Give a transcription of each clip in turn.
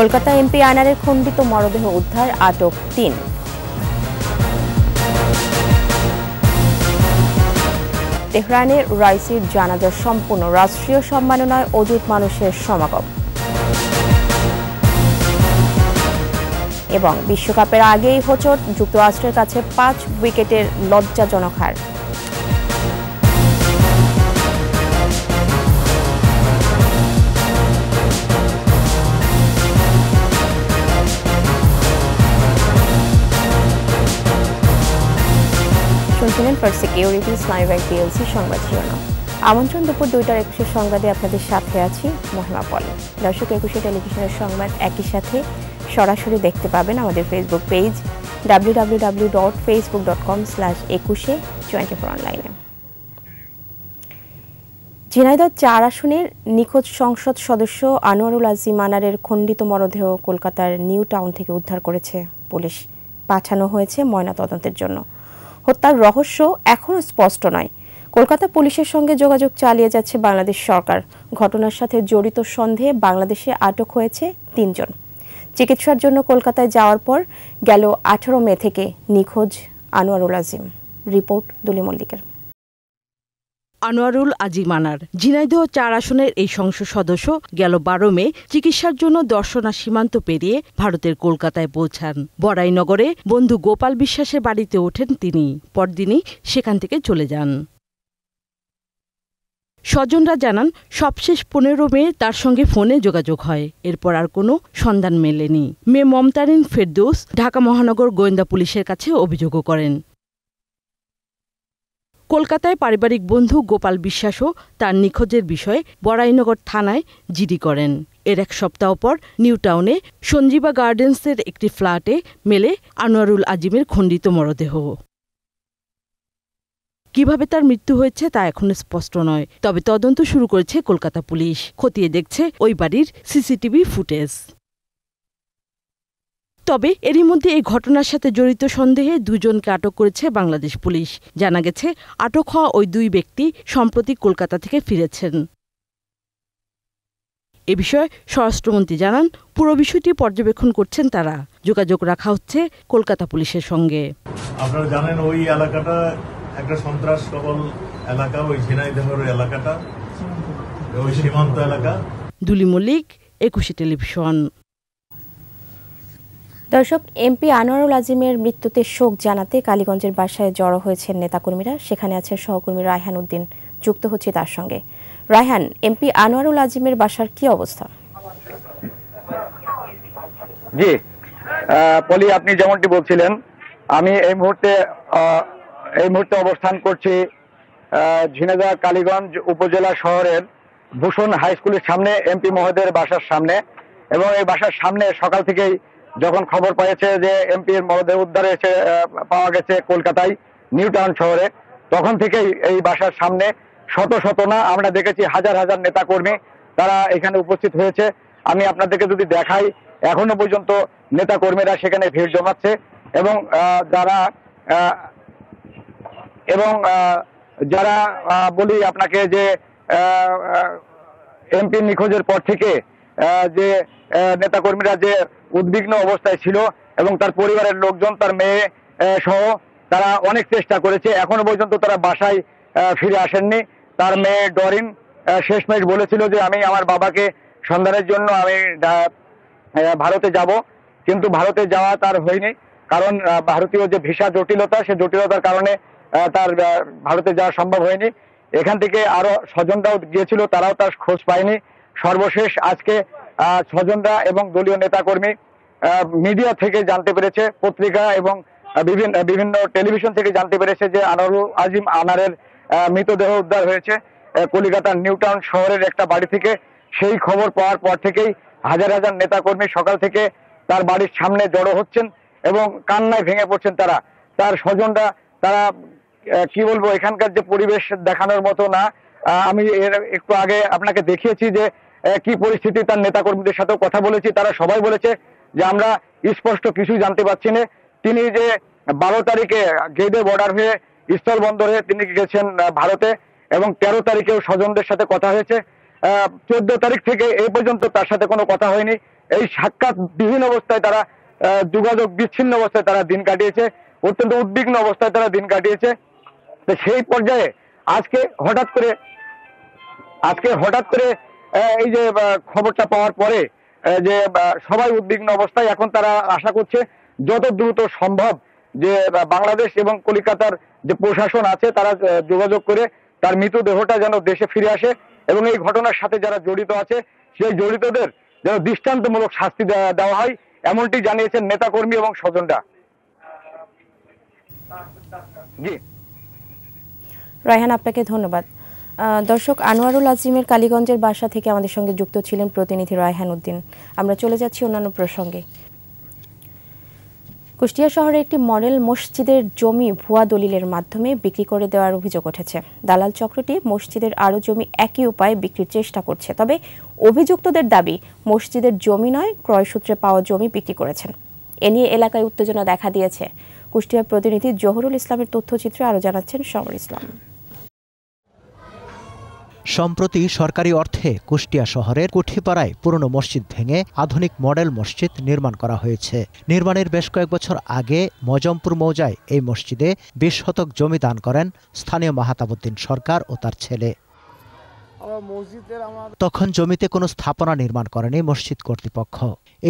Kolkata MP আনারের খণ্ডিত মরদেহ উদ্ধার আটক তিন তেহরানে রাইসির জানাজার সম্পূর্ণ রাষ্ট্রীয় সম্মাননায় অযুত মানুষের সমাগম এবং বিশ্বকাপের আগেই হোচট যুক্তরাষ্ট্রের কাছে পাঁচ উইকেটের লজ্জাজনক হার শুনেন ফর সিকিউরিটি স্নাইব্যাক ডিএলসি সংবাদ শিরোনাম আমন্ত্রণ দুপুর দুইটার একুশের সংবাদে আপনাদের সাথে আছি মহিমা পল দর্শক একুশে টেলিভিশনের সংবাদ একই সাথে সরাসরি দেখতে পাবেন আমাদের Facebook page W W W dot Facebook dot com slash Ekushey twenty four অনলাইনে ঝিনাইদহ চার আসনের নিখোঁজ সংসদ সদস্য আনোয়ারুল আজিম আনারের খণ্ডিত মরদেহ কলকাতার নিউ টাউন থেকে উদ্ধার করেছে পুলিশ পাঠানো হয়েছে ময়না তদন্তের জন্য হত্যার রহস্য এখনও স্পষ্ট নয় কলকাতা পুলিশের সঙ্গে যোগাযোগ চালিয়ে যাচ্ছে বাংলাদেশ সরকার ঘটনার সাথে জড়িত সন্দেহে বাংলাদেশে আটক হয়েছে তিনজন চিকিৎসার জন্য কলকাতায় যাওয়ার পর গেল আঠারো মে থেকে নিখোঁজ আনোয়ারুল আজিম রিপোর্ট দুলি মল্লিকের আনোয়ারুল আজিমানার ঝিনাইদহ চার আসনের এই সংসদ সদস্য গেল বারো মে চিকিৎসার জন্য দর্শনা সীমান্ত পেরিয়ে ভারতের কলকাতায় পৌঁছান বড়াইনগরে বন্ধু গোপাল বিশ্বাসের বাড়িতে ওঠেন তিনি পরদিনই সেখান থেকে চলে যান স্বজনরা জানান সবশেষ পনেরো মে তার সঙ্গে ফোনে যোগাযোগ হয় এরপর আর কোনো সন্ধান মেলেনি মেয়ে মমতারিন ফেরদৌস ঢাকা মহানগর গোয়েন্দা পুলিশের কাছে অভিযোগও করেন কলকাতায় পারিবারিক বন্ধু গোপাল বিশ্বাসও তার নিখোঁজের বিষয়ে বড়াইনগর থানায় জিডি করেন এর এক সপ্তাহ পর নিউ টাউনে সঞ্জীবা গার্ডেন্সের একটি ফ্ল্যাটে মেলে আনোয়ারুল আজিমের খণ্ডিত মরদেহ কিভাবে তার মৃত্যু হয়েছে তা এখনও স্পষ্ট নয় তবে তদন্ত শুরু করেছে কলকাতা পুলিশ খতিয়ে দেখছে ওই বাড়ির সিসিটিভি ফুটেজ তবে এরই মধ্যে এই ঘটনার সাথে জড়িত সন্দেহে দুজনকে আটক করেছে বাংলাদেশ পুলিশ জানা গেছে আটক হওয়া ওই দুই ব্যক্তি সম্প্রতি কলকাতা থেকে ফিরেছেন এ বিষয়ে স্বরাষ্ট্রমন্ত্রী জানান পুরো বিষয়টি পর্যবেক্ষণ করছেন তারা যোগাযোগ রাখা হচ্ছে কলকাতা পুলিশের সঙ্গে আপনারা জানেন ওই এলাকাটা একটা সন্ত্রাস কবল এলাকা ওই ঝিনাইদহের এলাকাটা ওই সীমান্ত এলাকা দুলি মল্লিক একুশে টেলিভিশন দর্শক এমপি আনোয়ারুল আজিমের মৃত্যুতে শোক জানাতে কালীগঞ্জের বাসায় জড়ো হয়েছেন নেতাকর্মীরা সেখানে আছে সহকর্মী রায়হান উদ্দিন যুক্ত হচ্ছে তার সঙ্গে রায়হান এমপি আনোয়ারুল আজিমের বাসার কি অবস্থা জি পলি আপনি যেমনটি বলছিলেন আমি এই মুহূর্তে এই মুহূর্তে অবস্থান করছি ঝিনাজা কালীগঞ্জ উপজেলা শহরের ভূষণ হাই স্কুলের সামনে এমপি মহোদয়ের বাসার সামনে এবং এই বাসার সামনে সকাল থেকেই যখন খবর পেয়েছে যে এমপির মরদেহ উদ্ধারে এসে পাওয়া গেছে কলকাতায় নিউ টাউন শহরে তখন থেকেই এই বাসার সামনে শত শত না আমরা দেখেছি হাজার হাজার নেতাকর্মী তারা এখানে উপস্থিত হয়েছে আমি আপনাদেরকে যদি দেখাই এখনো পর্যন্ত নেতাকর্মীরা সেখানে ভিড় জমাচ্ছে এবং যারা এবং যারা বলি আপনাকে যে এমপি নিখোঁজের পর থেকে যে নেতাকর্মীরা যে উদ্বিগ্ন অবস্থায় ছিল এবং তার পরিবারের লোকজন তার মেয়ে সহ তারা অনেক চেষ্টা করেছে এখনো পর্যন্ত তারা বাসায় ফিরে আসেননি তার মেয়ে ডরিন শেষমেশ বলেছিল যে আমি আমার বাবাকে সন্ধানের জন্য আমি ভারতে যাব কিন্তু ভারতে যাওয়া তার হয়নি কারণ ভারতীয় যে ভিসা জটিলতা সে জটিলতার কারণে তার ভারতে যাওয়া সম্ভব হয়নি এখান থেকে আরো স্বজনরাও গিয়েছিল তারাও তার খোঁজ পায়নি সর্বশেষ আজকে স্বজনরা এবং দলীয় নেতাকর্মী মিডিয়া থেকে জানতে পেরেছে পত্রিকা এবং বিভিন্ন বিভিন্ন টেলিভিশন থেকে জানতে পেরেছে যে আনারুল আজিম আনারের মৃতদেহ উদ্ধার হয়েছে কলিকাতার নিউটাউন শহরের একটা বাড়ি থেকে সেই খবর পাওয়ার পর থেকেই হাজার হাজার নেতাকর্মী সকাল থেকে তার বাড়ির সামনে জড়ো হচ্ছেন এবং কান্নায় ভেঙে পড়ছেন তারা তার স্বজনরা তারা কি বলবো এখানকার যে পরিবেশ দেখানোর মতো না আমি এর একটু আগে আপনাকে দেখিয়েছি যে কি পরিস্থিতি তার নেতাকর্মীদের সাথেও কথা বলেছি তারা সবাই বলেছে যে আমরা স্পষ্ট কিছু জানতে পারছি না তিনি যে বারো তারিখে গেদে বর্ডার হয়ে স্থল বন্দরে তিনি গেছেন ভারতে এবং তেরো তারিখেও স্বজনদের সাথে কথা হয়েছে চোদ্দ তারিখ থেকে এই পর্যন্ত তার সাথে কোনো কথা হয়নি এই সাক্ষাৎ বিহীন অবস্থায় তারা যোগাযোগ বিচ্ছিন্ন অবস্থায় তারা দিন কাটিয়েছে অত্যন্ত উদ্বিগ্ন অবস্থায় তারা দিন কাটিয়েছে তো সেই পর্যায়ে আজকে হঠাৎ করে আজকে হঠাৎ করে এই যে খবরটা পাওয়ার পরে যে সবাই উদ্বিগ্ন অবস্থায় এখন তারা আশা করছে যত দ্রুত সম্ভব যে বাংলাদেশ এবং কলিকাতার যে প্রশাসন আছে তারা যোগাযোগ করে তার মৃতদেহটা যেন দেশে ফিরে আসে এবং এই ঘটনার সাথে যারা জড়িত আছে সেই জড়িতদের যেন দৃষ্টান্তমূলক শাস্তি দেওয়া হয় এমনটি জানিয়েছেন নেতাকর্মী এবং স্বজনরা জি রায়হান আপনাকে ধন্যবাদ দর্শক আনোয়ারুল আজিমের কালীগঞ্জের বাসা থেকে আমাদের সঙ্গে যুক্ত ছিলেন প্রতিনিধি রায়হান উদ্দিন আমরা চলে যাচ্ছি অন্যান্য প্রসঙ্গে কুষ্টিয়া শহরে একটি মডেল মসজিদের জমি ভুয়া দলিলের মাধ্যমে বিক্রি করে দেওয়ার অভিযোগ উঠেছে দালাল চক্রটি মসজিদের আরও জমি একই উপায়ে বিক্রির চেষ্টা করছে তবে অভিযুক্তদের দাবি মসজিদের জমি নয় ক্রয়সূত্রে পাওয়া জমি বিক্রি করেছেন এ নিয়ে এলাকায় উত্তেজনা দেখা দিয়েছে কুষ্টিয়া প্রতিনিধি জহরুল ইসলামের তথ্যচিত্রে আরও জানাচ্ছেন সমর ইসলাম সম্প্রতি সরকারি অর্থে কুষ্টিয়া শহরের কুঠিপাড়ায় পুরনো মসজিদ ভেঙে আধুনিক মডেল মসজিদ নির্মাণ করা হয়েছে নির্মাণের বেশ কয়েক বছর আগে মজমপুর মৌজায় এই মসজিদে বিশ শতক জমি দান করেন স্থানীয় মাহাতাবুদ্দিন সরকার ও তার ছেলে তখন জমিতে কোনো স্থাপনা নির্মাণ করেনি মসজিদ কর্তৃপক্ষ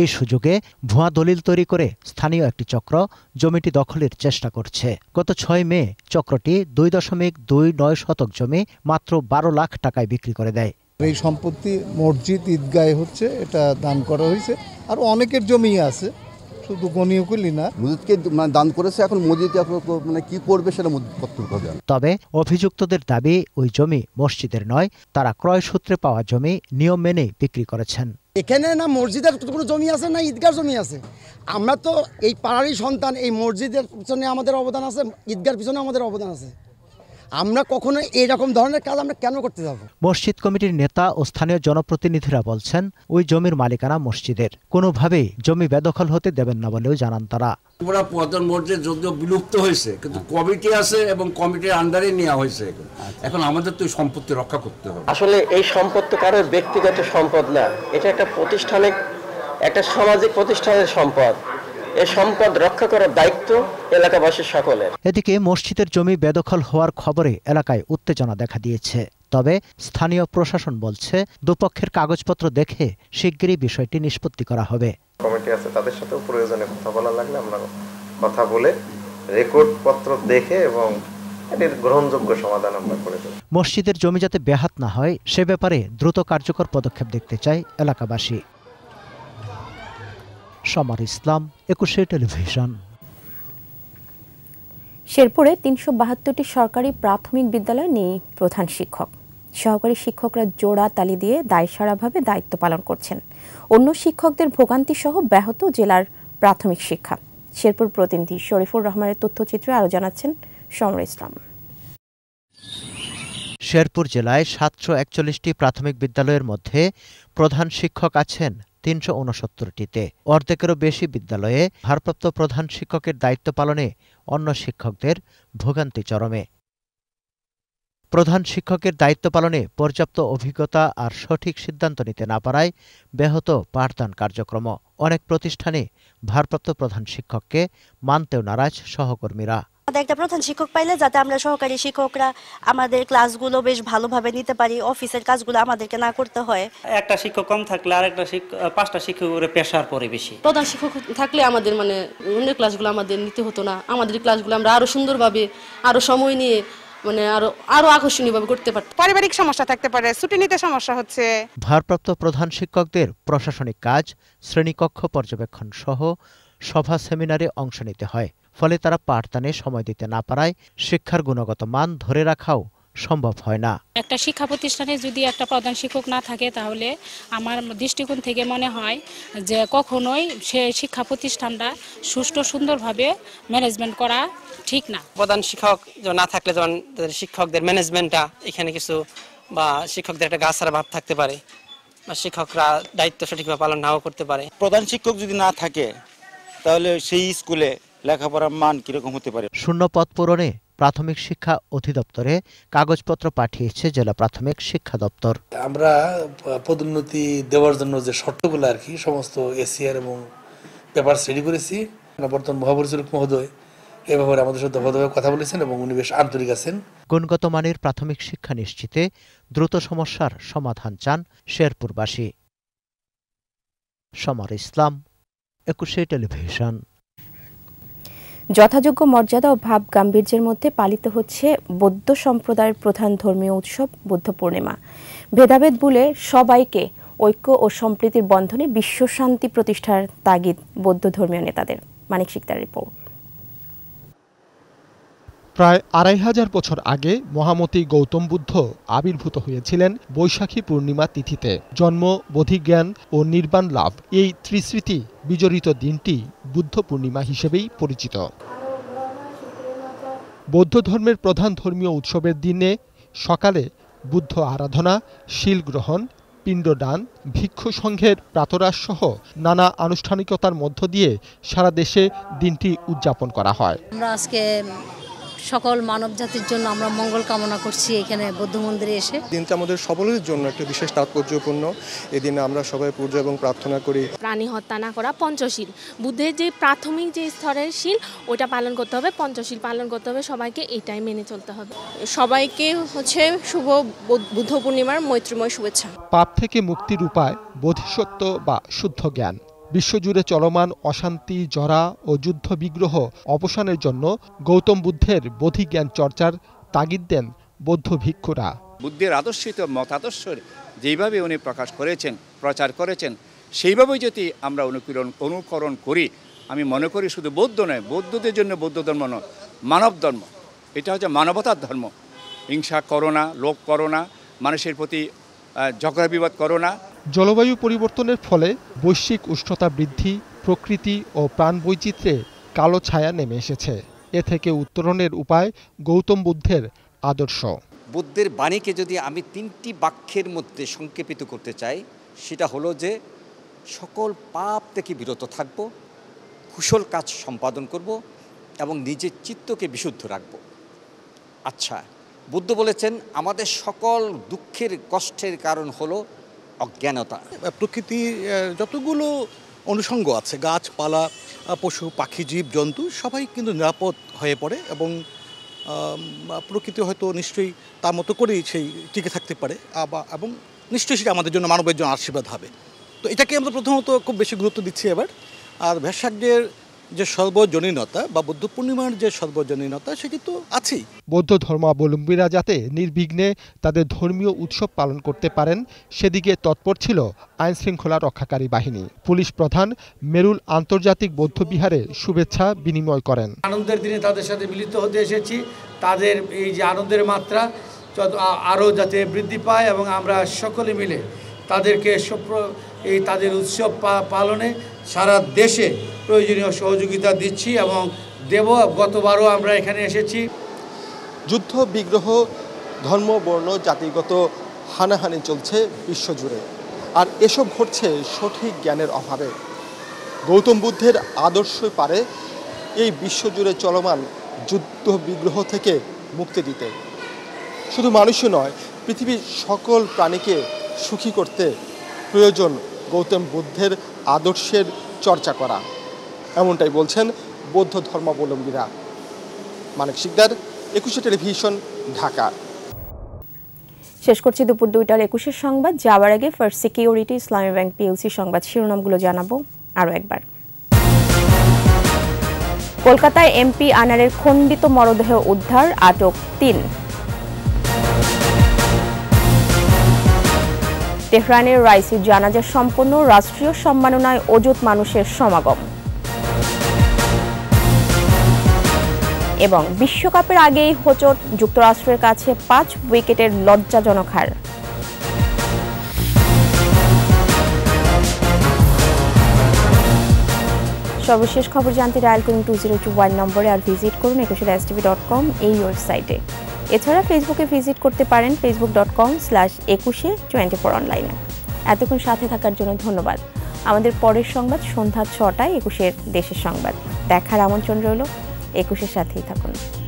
এই সুযোগে ভুয়া দলিল তৈরি করে স্থানীয় একটি চক্র জমিটি দখলের চেষ্টা করছে গত ছয় মে চক্রটি দুই দশমিক দুই নয় শতক জমি মাত্র বারো লাখ টাকায় বিক্রি করে দেয় এই সম্পত্তি মসজিদ ঈদগায় হচ্ছে এটা দান করা হয়েছে আর অনেকের জমি আছে শুধু না মানে দান করেছে এখন মানে কি করবে সেটা কর্তৃপক্ষ জানে তবে অভিযুক্তদের দাবি ওই জমি মসজিদের নয় তারা ক্রয় সূত্রে পাওয়া জমি নিয়ম মেনে বিক্রি করেছেন এখানে না মসজিদের কোনো জমি আছে না ঈদগার জমি আছে আমরা তো এই পাড়ারই সন্তান এই মসজিদের পিছনে আমাদের অবদান আছে ঈদগার পিছনে আমাদের অবদান আছে আমরা কখনো এরকম ধরনের কাজ আমরা কেন করতে যাব মসজিদ কমিটির নেতা ও স্থানীয় জনপ্রতিনিধিরা বলছেন ওই জমির মালিকানা মসজিদের কোনোভাবেই জমি বেদখল হতে দেবেন না বলেও জানান তারা ত্রিপুরা পুরাতন মসজিদ যদিও বিলুপ্ত হয়েছে কিন্তু কমিটি আছে এবং কমিটির আন্ডারে নেওয়া হয়েছে এখন আমাদের তো সম্পত্তি রক্ষা করতে হবে আসলে এই সম্পত্তি কারোর ব্যক্তিগত সম্পদ না এটা একটা প্রতিষ্ঠানিক একটা সামাজিক প্রতিষ্ঠানের সম্পদ এ সম্পদ রক্ষা করার দায়িত্ব এলাকাবাসীর সকলের এদিকে মসজিদের জমি বেদখল হওয়ার খবরে এলাকায় উত্তেজনা দেখা দিয়েছে তবে স্থানীয় প্রশাসন বলছে দুপক্ষের কাগজপত্র দেখে শিগগিরই বিষয়টি নিষ্পত্তি করা হবে কমিটি আছে তাদের সাথেও প্রয়োজনে কথা বলা লাগলে আমরা কথা বলে পত্র দেখে এবং এটির গ্রহণযোগ্য সমাধান আমরা করে দেব মসজিদের জমি যাতে ব্যাহাত না হয় সে ব্যাপারে দ্রুত কার্যকর পদক্ষেপ দেখতে চায় এলাকাবাসী সমার ইসলাম একুশে টেলিভিশন শেরপুরে তিনশো বাহাত্তরটি সরকারি প্রাথমিক বিদ্যালয় নেই প্রধান শিক্ষক সহকারী শিক্ষকরা জোড়া তালি দিয়ে দায়সারাভাবে দায়িত্ব পালন করছেন অন্য শিক্ষকদের ভোগান্তি সহ ব্যাহত জেলার প্রাথমিক শিক্ষা শেরপুর প্রতিনিধি শরীফুর রহমানের তথ্যচিত্রে আরও জানাচ্ছেন সমর ইসলাম শেরপুর জেলায় সাতশো একচল্লিশটি প্রাথমিক বিদ্যালয়ের মধ্যে প্রধান শিক্ষক আছেন তিনশো উনসত্তরটিতে অর্ধেকেরও বেশি বিদ্যালয়ে ভারপ্রাপ্ত প্রধান শিক্ষকের দায়িত্ব পালনে অন্য শিক্ষকদের ভোগান্তি চরমে প্রধান শিক্ষকের দায়িত্ব পালনে পর্যাপ্ত অভিজ্ঞতা আর সঠিক সিদ্ধান্ত নিতে না পারায় ব্যাহত পাঠদান কার্যক্রম অনেক প্রতিষ্ঠানে ভারপ্রাপ্ত প্রধান শিক্ষককে মানতেও নারাজ সহকর্মীরা আমাদের একটা প্রধান শিক্ষক পাইলে যাতে আমরা সহকারী শিক্ষকরা আমাদের ক্লাসগুলো বেশ ভালোভাবে নিতে পারি অফিসের কাজগুলো আমাদেরকে না করতে হয় একটা শিক্ষক কম থাকলে আর একটা পাঁচটা শিক্ষকের পেশার পরে বেশি প্রধান শিক্ষক থাকলে আমাদের মানে অন্য ক্লাসগুলো আমাদের নিতে হতো না আমাদের ক্লাসগুলো আমরা আরও সুন্দরভাবে আরও সময় নিয়ে মানে আকর্ষণীয়ভাবে পারিবারিক সমস্যা থাকতে পারে ছুটি নিতে সমস্যা হচ্ছে ভারপ্রাপ্ত প্রধান শিক্ষকদের প্রশাসনিক কাজ শ্রেণীকক্ষ পর্যবেক্ষণ সহ সভা সেমিনারে অংশ নিতে হয় ফলে তারা পাঠদানে সময় দিতে না পারায় শিক্ষার গুণগত মান ধরে রাখাও সম্ভব হয় না একটা শিক্ষা প্রতিষ্ঠানে যদি একটা প্রধান শিক্ষক না থাকে তাহলে আমার দৃষ্টিকোণ থেকে মনে হয় যে কখনোই সে শিক্ষা প্রতিষ্ঠানটা সুষ্ঠু সুন্দরভাবে ম্যানেজমেন্ট করা ঠিক না প্রধান শিক্ষক না থাকলে যেমন শিক্ষকদের ম্যানেজমেন্টটা এখানে কিছু বা শিক্ষকদের একটা গাছারা ভাব থাকতে পারে বা শিক্ষকরা দায়িত্ব সঠিকভাবে পালন নাও করতে পারে প্রধান শিক্ষক যদি না থাকে তাহলে সেই স্কুলে লেখাপড়ার মান কীরকম হতে পারে শূন্য পূরণে প্রাথমিক শিক্ষা অধিদপ্তরে কাগজপত্র পাঠিয়েছে জেলা প্রাথমিক শিক্ষা দপ্তর আমরা পদোন্নতি দেওয়ার জন্য যে শর্তগুলো আর কি সমস্ত এসিআর এবং পেপার সেডি করেছি বর্তমান মহাপরিচালক মহোদয় এ ব্যাপারে আমাদের সাথে ভদ্রভাবে কথা বলেছেন এবং উনি বেশ আন্তরিক আছেন গুণগত মানের প্রাথমিক শিক্ষা নিশ্চিতে দ্রুত সমস্যার সমাধান চান শেরপুরবাসী সমর ইসলাম একুশে টেলিভিশন যথাযোগ্য মর্যাদা ও ভাব গাম্ভীর্যের মধ্যে পালিত হচ্ছে বৌদ্ধ সম্প্রদায়ের প্রধান ধর্মীয় উৎসব বুদ্ধ পূর্ণিমা ভেদাভেদ বলে সবাইকে ঐক্য ও সম্প্রীতির বন্ধনে বিশ্ব শান্তি প্রতিষ্ঠার তাগিদ বৌদ্ধ ধর্মীয় নেতাদের মানিক সিকদার রিপোর্ট প্রায় আড়াই হাজার বছর আগে মহামতি গৌতম বুদ্ধ আবির্ভূত হয়েছিলেন বৈশাখী পূর্ণিমা তিথিতে জন্ম বোধিজ্ঞান ও নির্বাণ লাভ এই ত্রিস্মৃতি বিজড়িত দিনটি বুদ্ধ পূর্ণিমা হিসেবেই পরিচিত বৌদ্ধ ধর্মের প্রধান ধর্মীয় উৎসবের দিনে সকালে বুদ্ধ আরাধনা শিল গ্রহণ পিণ্ডদান ভিক্ষু সংঘের প্রাতরাসসহ নানা আনুষ্ঠানিকতার মধ্য দিয়ে সারা দেশে দিনটি উদযাপন করা হয় আমরা আজকে সকল মানব জাতির জন্য আমরা মঙ্গল কামনা করছি এখানে বৌদ্ধ মন্দিরে এসে দিনটা আমাদের সকলের জন্য একটা বিশেষ তাৎপর্যপূর্ণ এদিন আমরা সবাই পূজা এবং প্রার্থনা করি প্রাণী হত্যা না করা পঞ্চশীল বুদ্ধের যে প্রাথমিক যে স্তরের শীল ওটা পালন করতে হবে পঞ্চশীল পালন করতে হবে সবাইকে এটাই মেনে চলতে হবে সবাইকে হচ্ছে শুভ বুদ্ধ পূর্ণিমার মৈত্রীময় শুভেচ্ছা পাপ থেকে মুক্তির উপায় বোধিসত্ত্ব বা শুদ্ধ জ্ঞান বিশ্বজুড়ে চলমান অশান্তি জরা ও যুদ্ধবিগ্রহ অবসানের জন্য গৌতম বুদ্ধের বোধিজ্ঞান চর্চার তাগিদ দেন বৌদ্ধ ভিক্ষুরা বুদ্ধের আদর্শিত মতাদর্শের যেভাবে উনি প্রকাশ করেছেন প্রচার করেছেন সেইভাবেই যদি আমরা অনুকীরণ অনুকরণ করি আমি মনে করি শুধু বৌদ্ধ নয় বৌদ্ধদের জন্য বৌদ্ধ ধর্ম নয় মানব ধর্ম এটা হচ্ছে মানবতার ধর্ম হিংসা করোনা লোক করোনা মানুষের প্রতি ঝগড়া বিবাদ করো না জলবায়ু পরিবর্তনের ফলে বৈশ্বিক উষ্ণতা বৃদ্ধি প্রকৃতি ও প্রাণবৈচিত্র্যে কালো ছায়া নেমে এসেছে এ থেকে উত্তরণের উপায় গৌতম বুদ্ধের আদর্শ বুদ্ধের বাণীকে যদি আমি তিনটি বাক্যের মধ্যে সংক্ষেপিত করতে চাই সেটা হলো যে সকল পাপ থেকে বিরত থাকব কুশল কাজ সম্পাদন করব এবং নিজের চিত্তকে বিশুদ্ধ রাখব আচ্ছা বুদ্ধ বলেছেন আমাদের সকল দুঃখের কষ্টের কারণ হলো অজ্ঞানতা প্রকৃতির যতগুলো অনুষঙ্গ আছে গাছপালা পশু পাখি জীব জন্তু সবাই কিন্তু নিরাপদ হয়ে পড়ে এবং প্রকৃতি হয়তো নিশ্চয়ই তার মতো করেই সেই টিকে থাকতে পারে এবং নিশ্চয়ই সেটা আমাদের জন্য মানবের জন্য আশীর্বাদ হবে তো এটাকে আমরা প্রথমত খুব বেশি গুরুত্ব দিচ্ছি এবার আর ভেসাগ্যের যে সর্বজনীনতা বা বৌদ্ধ পূর্ণিমার যে সর্বজনীনতা সে কিন্তু আছেই বৌদ্ধ ধর্মাবলম্বীরা যাতে নির্বিঘ্নে তাদের ধর্মীয় উৎসব পালন করতে পারেন সেদিকে তৎপর ছিল আইন শৃঙ্খলা রক্ষাকারী বাহিনী পুলিশ প্রধান মেরুল আন্তর্জাতিক বৌদ্ধ বিহারে শুভেচ্ছা বিনিময় করেন আনন্দের দিনে তাদের সাথে মিলিত হতে এসেছি তাদের এই যে আনন্দের মাত্রা আরও যাতে বৃদ্ধি পায় এবং আমরা সকলে মিলে তাদেরকে এই তাদের উৎসব পালনে সারা দেশে প্রয়োজনীয় সহযোগিতা দিচ্ছি এবং দেব গতবারও আমরা এখানে এসেছি যুদ্ধ বিগ্রহ ধর্ম বর্ণ জাতিগত হানাহানি চলছে বিশ্বজুড়ে আর এসব ঘটছে সঠিক জ্ঞানের অভাবে গৌতম বুদ্ধের আদর্শ পারে এই বিশ্বজুড়ে চলমান যুদ্ধ বিগ্রহ থেকে মুক্তি দিতে শুধু মানুষই নয় পৃথিবীর সকল প্রাণীকে সুখী করতে প্রয়োজন গৌতম বুদ্ধের আদর্শের চর্চা করা এমনটাই বলছেন বৌদ্ধ ধর্মাবলম্বীরা মানিক শিকদার একুশে টেলিভিশন ঢাকা শেষ করছি দুপুর দুইটার একুশের সংবাদ যাওয়ার আগে first security Islami bank PLC সংবাদ শিরোনামগুলো জানাবো আরও একবার কলকাতায় এমপি আনারের খণ্ডিত মরদেহ উদ্ধার আটক তিন তেহরানের রাইসি জানাজা সম্পন্ন রাষ্ট্রীয় সম্মাননায় অজুত মানুষের সমাগম এবং বিশ্বকাপের আগেই হোচট যুক্তরাষ্ট্রের কাছে পাঁচ উইকেটের লজ্জাজনক হার সর্বশেষ খবর জানতে ডায়াল করুন টু জিরো টু ওয়ান নম্বরে আর ভিজিট করুন একুশে এস টিভি ডট কম এই ওয়েবসাইটে এছাড়া ফেসবুকে ভিজিট করতে পারেন Facebook dot com slash Ekushey twenty four অনলাইনে এতক্ষণ সাথে থাকার জন্য ধন্যবাদ আমাদের পরের সংবাদ সন্ধ্যা ছটায় একুশের দেশের সংবাদ দেখার আমন্ত্রণ রইল একুশের সাথেই থাকুন